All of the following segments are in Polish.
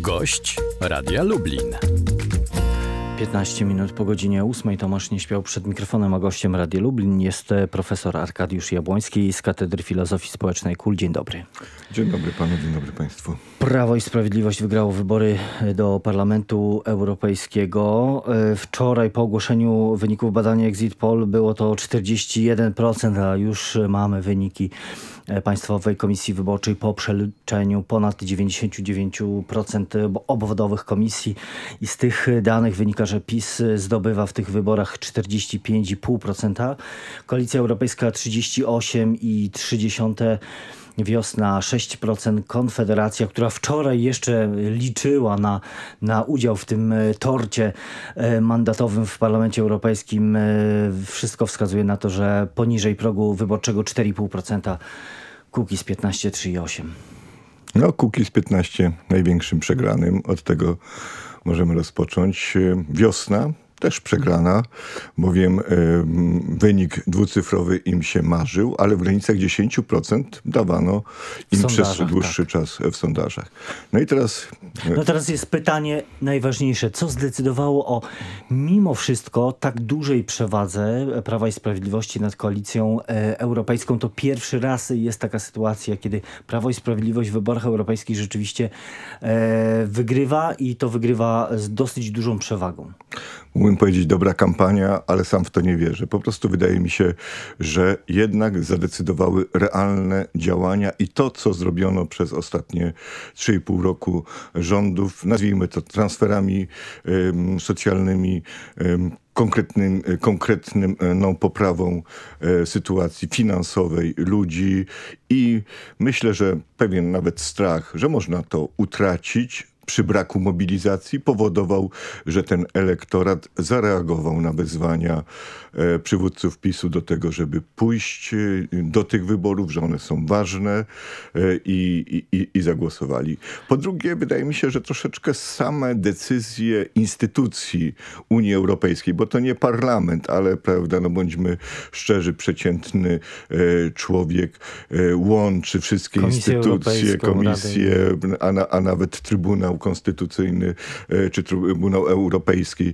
Gość Radia Lublin. 15 minut po godzinie 8 Tomasz nie śpiał przed mikrofonem, a gościem Radia Lublin jest e, profesor Arkadiusz Jabłoński z Katedry Filozofii Społecznej KUL. Dzień dobry. Dzień dobry panu, dzień dobry państwu. Prawo i Sprawiedliwość wygrało wybory e, do Parlamentu Europejskiego. E, wczoraj po ogłoszeniu wyników badania Exit Poll było to 41%, a już mamy wyniki Państwowej Komisji Wyborczej po przeliczeniu ponad 99% obwodowych komisji i z tych danych wynika, że PiS zdobywa w tych wyborach 45,5%, Koalicja Europejska 38,3%, Wiosna 6%, Konfederacja, która wczoraj jeszcze liczyła na, na udział w tym e, torcie e, mandatowym w Parlamencie Europejskim. E, wszystko wskazuje na to, że poniżej progu wyborczego 4,5%, Kukiz 15,3,8%. No, Kukiz 15 największym przegranym od tego możemy rozpocząć. Wiosna, też przegrana, bowiem e, wynik dwucyfrowy im się marzył, ale w granicach 10% dawano im przez dłuższy tak. czas e, w sondażach. No i teraz... E, no teraz jest pytanie najważniejsze. Co zdecydowało o mimo wszystko tak dużej przewadze Prawa i Sprawiedliwości nad koalicją europejską? To pierwszy raz jest taka sytuacja, kiedy Prawo i Sprawiedliwość w wyborach europejskich rzeczywiście wygrywa i to wygrywa z dosyć dużą przewagą mógłbym powiedzieć dobra kampania, ale sam w to nie wierzę. Po prostu wydaje mi się, że jednak zadecydowały realne działania i to, co zrobiono przez ostatnie 3,5 roku rządów, nazwijmy to transferami ym, socjalnymi, ym, konkretnym, konkretnym e, no, poprawą e, sytuacji finansowej ludzi i myślę, że pewien nawet strach, że można to utracić, przy braku mobilizacji powodował, że ten elektorat zareagował na wezwania e, przywódców PiSu do tego, żeby pójść e, do tych wyborów, że one są ważne e, i, i, i zagłosowali. Po drugie, wydaje mi się, że troszeczkę same decyzje instytucji Unii Europejskiej, bo to nie parlament, ale prawda, no bądźmy szczerzy, przeciętny człowiek łączy wszystkie Komisję instytucje, komisje, a, a nawet Trybunał Trybunał Konstytucyjny e, czy Trybunał Europejski e,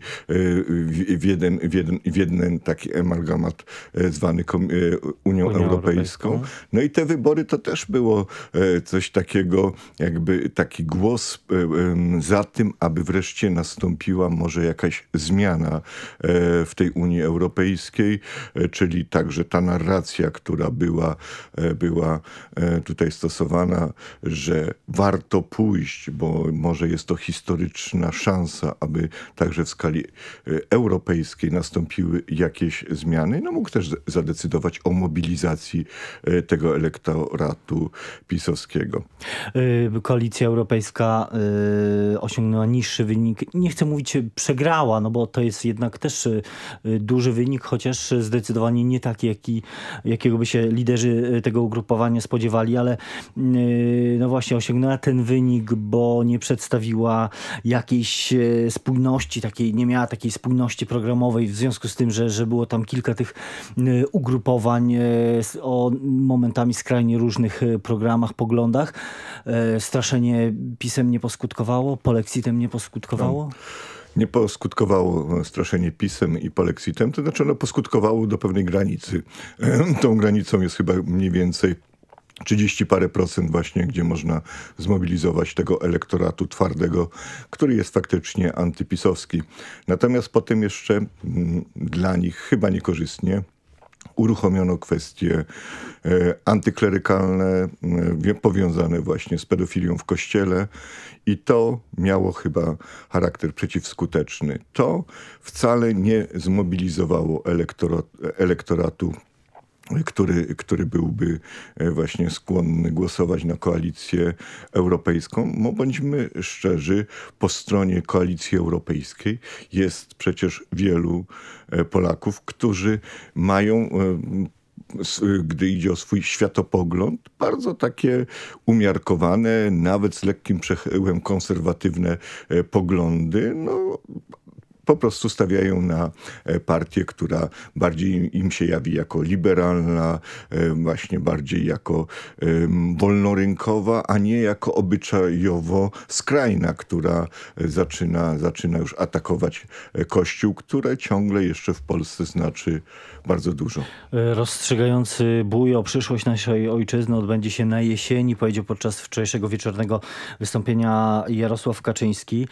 w jeden, w jeden, w jeden taki amalgamat e, zwany Unią, Unią Europejską. Europejską. No i te wybory to też było coś takiego, jakby taki głos za tym, aby wreszcie nastąpiła może jakaś zmiana w tej Unii Europejskiej, czyli także ta narracja, która była, była tutaj stosowana, że warto pójść, bo może może jest to historyczna szansa, aby także w skali e, europejskiej nastąpiły jakieś zmiany. No mógł też zadecydować o mobilizacji e, tego elektoratu pisowskiego. E, koalicja Europejska osiągnęła niższy wynik. Nie chcę mówić przegrała, no bo to jest jednak też duży wynik, chociaż zdecydowanie nie taki, jaki, jakiego by się liderzy tego ugrupowania spodziewali, ale no właśnie osiągnęła ten wynik, bo nie przed przedstawiła jakiejś e, spójności, takiej, nie miała takiej spójności programowej w związku z tym, że, że było tam kilka tych e, ugrupowań e, o momentami skrajnie różnych programach, poglądach. Straszenie pisem nie poskutkowało, polexitem nie poskutkowało? No, nie poskutkowało straszenie pisem i polexitem, to znaczy ono poskutkowało do pewnej granicy. Tą granicą jest chyba mniej więcej 30 parę procent właśnie, gdzie można zmobilizować tego elektoratu twardego, który jest faktycznie antypisowski. Natomiast potem jeszcze m, mm, dla nich chyba niekorzystnie uruchomiono kwestie e, antyklerykalne, e, powiązane właśnie z pedofilią w kościele i to miało chyba charakter przeciwskuteczny. To wcale nie zmobilizowało e, elektoratu który, który byłby e, właśnie skłonny głosować na koalicję europejską. Bo bądźmy szczerzy, po stronie koalicji europejskiej jest przecież wielu e, Polaków, którzy mają e, gdy idzie o swój światopogląd, bardzo takie umiarkowane, nawet z lekkim przechyłem konserwatywne poglądy, no, po prostu stawiają na e, partię, która bardziej im się jawi jako liberalna, e, właśnie bardziej jako wolnorynkowa, a nie jako obyczajowo skrajna, która e, zaczyna, zaczyna już atakować Kościół, które ciągle jeszcze w Polsce znaczy bardzo dużo. Rozstrzygający bój o przyszłość naszej ojczyzny odbędzie się na jesieni, powiedział podczas wczorajszego wieczornego wystąpienia Jarosław Kaczyński.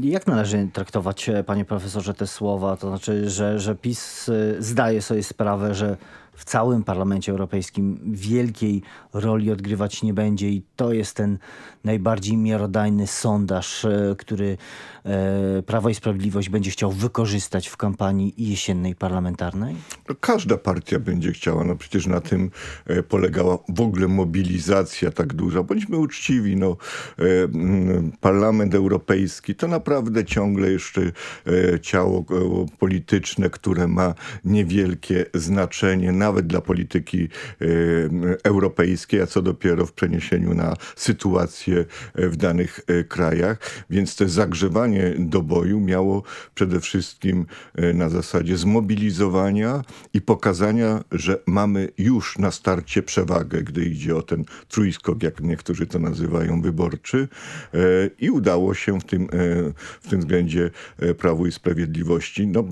Jak należy traktować Państwa panie profesorze, te słowa, to znaczy, że, że PiS y, zdaje sobie sprawę, że w całym Parlamencie Europejskim wielkiej roli odgrywać nie będzie i to jest ten najbardziej miarodajny sondaż, e, który e, Prawo i Sprawiedliwość będzie chciał wykorzystać w kampanii jesiennej parlamentarnej? No, każda partia będzie chciała, no przecież na tym e, polegała w ogóle mobilizacja tak duża. Bądźmy uczciwi, no Parlament Europejski to naprawdę ciągle jeszcze ciało polityczne, które ma niewielkie znaczenie nawet dla polityki y, europejskiej, a co dopiero w przeniesieniu na sytuację y, w danych y, krajach. Więc to zagrzewanie do boju miało przede wszystkim na zasadzie zmobilizowania i pokazania, że mamy już na starcie przewagę, gdy idzie o ten trójskok, jak niektórzy to nazywają, wyborczy. I udało się w tym, w tym względzie Prawu i Sprawiedliwości. No,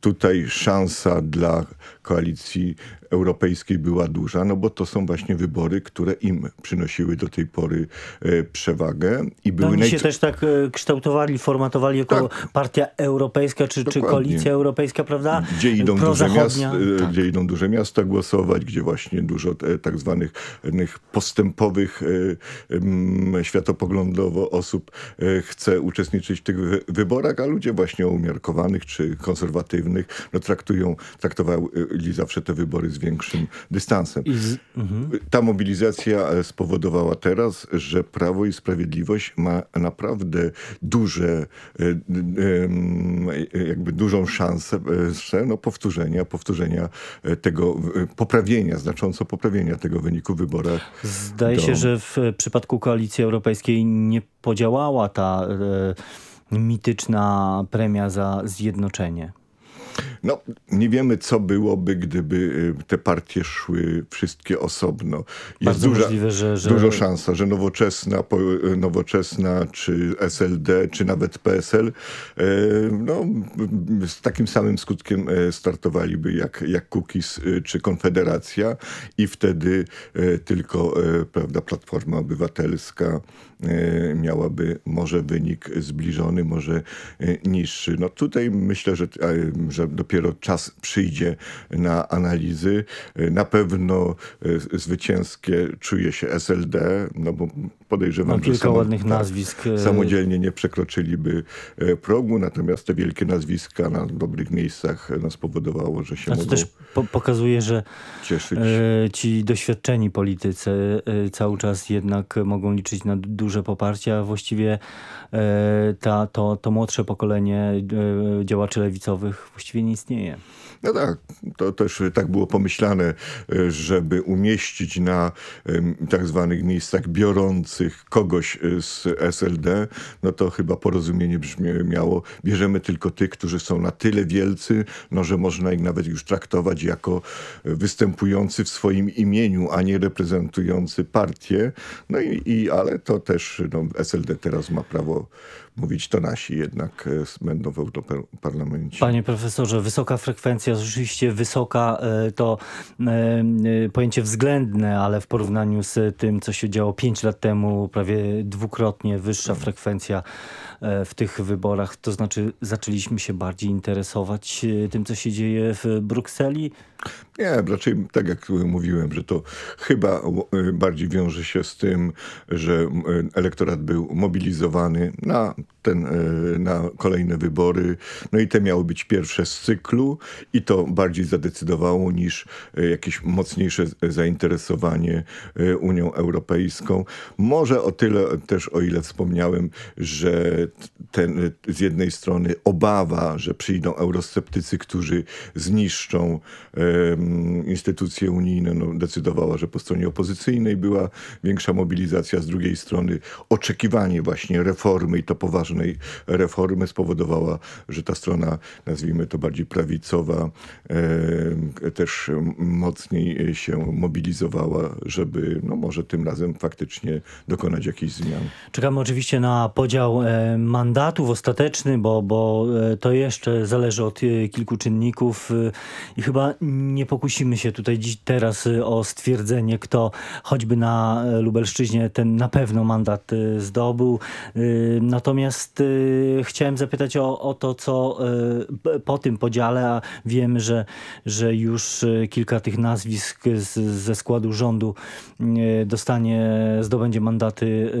tutaj szansa dla koalicji die europejskiej była duża, no bo to są właśnie wybory, które im przynosiły do tej pory e, przewagę i były... No, oni się też tak e, kształtowali, formatowali jako tak. partia europejska czy, czy koalicja europejska, prawda? Gdzie idą, duże miasta, e, tak. gdzie idą duże miasta głosować, gdzie właśnie dużo tak zwanych postępowych światopoglądowo osób chce uczestniczyć w tych wyborach, a ludzie właśnie umiarkowanych czy konserwatywnych no, traktują, traktowali zawsze te wybory z większym dystansem. Z... Mhm. Ta mobilizacja e, spowodowała teraz, że Prawo i Sprawiedliwość ma naprawdę duże, e, jakby dużą szansę e, no, powtórzenia, powtórzenia tego, poprawienia, znacząco poprawienia tego wyniku w wyborach. Zdaje do... się, że w przypadku Koalicji Europejskiej nie podziałała ta mityczna premia za zjednoczenie. No, nie wiemy, co byłoby, gdyby y, te partie szły wszystkie osobno. Jest Bardzo duża, możliwe, że, że... szansa, że nowoczesna, y, nowoczesna, czy SLD, czy nawet PSL y, no, z takim samym skutkiem startowaliby jak, jak Kukiz czy Konfederacja i wtedy tylko prawda, Platforma Obywatelska miałaby może wynik zbliżony, może niższy. No tutaj myślę, że, że dopiero dopiero czas przyjdzie na analizy. Y, na pewno y, zwycięskie czuje się SLD, no bo podejrzewam, no, że samo, tak, y, samodzielnie nie przekroczyliby progu, natomiast te wielkie nazwiska na dobrych miejscach nas no, spowodowało, że się A tak, mogą też po pokazuje, że cieszyć. ci doświadczeni politycy cały czas jednak mogą liczyć na duże poparcie, a właściwie ta, to, to młodsze pokolenie działaczy lewicowych właściwie nic istnieje. No tak, to też tak było pomyślane, żeby umieścić na tak zwanych miejscach biorących kogoś e, z SLD, no to chyba porozumienie brzmiało, bierzemy tylko tych, którzy są na tyle wielcy, no że można ich nawet już traktować jako występujący w swoim imieniu, a nie reprezentujący partię. No i, i ale to też no, SLD teraz ma prawo mówić to nasi jednak e, będą w Europarlamencie. Panie profesorze, wysoka frekwencja, rzeczywiście wysoka e, to e, pojęcie względne, ale w porównaniu z tym, co się działo 5 lat temu, prawie dwukrotnie wyższa mm. frekwencja w tych wyborach. To znaczy zaczęliśmy się bardziej interesować tym, co się dzieje w Brukseli? Nie, raczej tak jak mówiłem, że to chyba bardziej wiąże się z tym, że elektorat był mobilizowany na ten, e, na kolejne wybory. No i te miały być pierwsze z cyklu i to bardziej zadecydowało niż e, jakieś mocniejsze e, zainteresowanie Unią Europejską. Może o tyle też, o ile wspomniałem, że ten, z jednej strony obawa, że przyjdą eurosceptycy, którzy zniszczą um, instytucje unijne, no, decydowała, że po stronie opozycyjnej była większa mobilizacja, z drugiej strony oczekiwanie właśnie reformy i to powołanie poważnej reformy spowodowała, że ta strona, nazwijmy to bardziej prawicowa, e, też mocniej się mobilizowała, żeby no może tym razem faktycznie dokonać jakichś zmian. Czekamy oczywiście na podział e, mandatów ostateczny, bo, bo e, to jeszcze zależy od kilku czynników i chyba nie pokusimy się tutaj dziś teraz o stwierdzenie, kto choćby na Lubelszczyźnie ten na pewno mandat zdobył. Natomiast Natomiast y, chciałem zapytać o, o to, co y, po tym podziale, a wiem, że, że już y, kilka tych nazwisk z, ze składu rządu dostanie, zdobędzie mandaty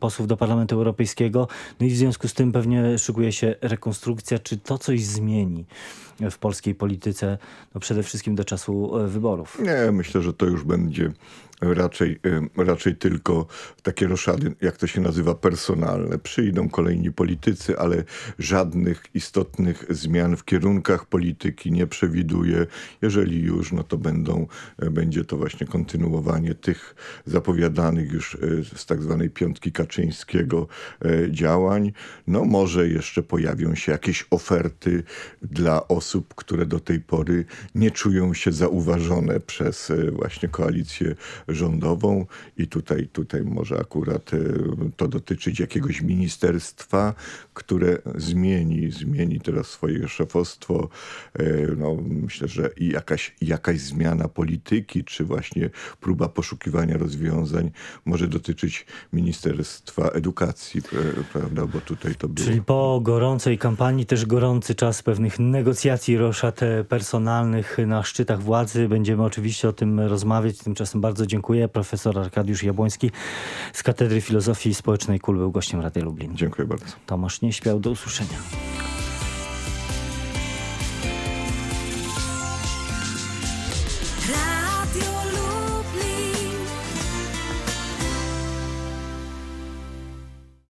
posłów do Parlamentu Europejskiego. No i w związku z tym pewnie szykuje się rekonstrukcja. Czy to coś zmieni w polskiej polityce, no przede wszystkim do czasu wyborów? Nie, myślę, że to już będzie raczej, raczej tylko takie roszady, jak to się nazywa, personalne. Przyjdą kolejni politycy, ale żadnych istotnych zmian w kierunkach polityki nie przewiduje. Jeżeli już, no to będą, e, będzie to właśnie kontynuowanie tych zapowiadanych już e, z tak zwanej piątki Kaczyńskiego e, działań. No może jeszcze pojawią się jakieś oferty dla osób, które do tej pory nie czują się zauważone przez właśnie koalicję rządową i tutaj, tutaj może akurat e, to dotyczyć jakiegoś ministerstwa, które zmieni, zmieni teraz swoje szefostwo. E, no, myślę, że i jakaś, jakaś zmiana polityki, czy właśnie próba poszukiwania rozwiązań może dotyczyć Ministerstwa Edukacji, e, prawda, bo tutaj to było. Czyli po gorącej kampanii też gorący czas pewnych negocjacji roszat personalnych na szczytach władzy. Będziemy oczywiście o tym rozmawiać. Tymczasem bardzo dziękuję dziękuję. Profesor Arkadiusz Jabłoński z Katedry Filozofii Społecznej KUL był gościem Radia Lublin. Dziękuję bardzo. Tomasz nie śpiał. Do usłyszenia.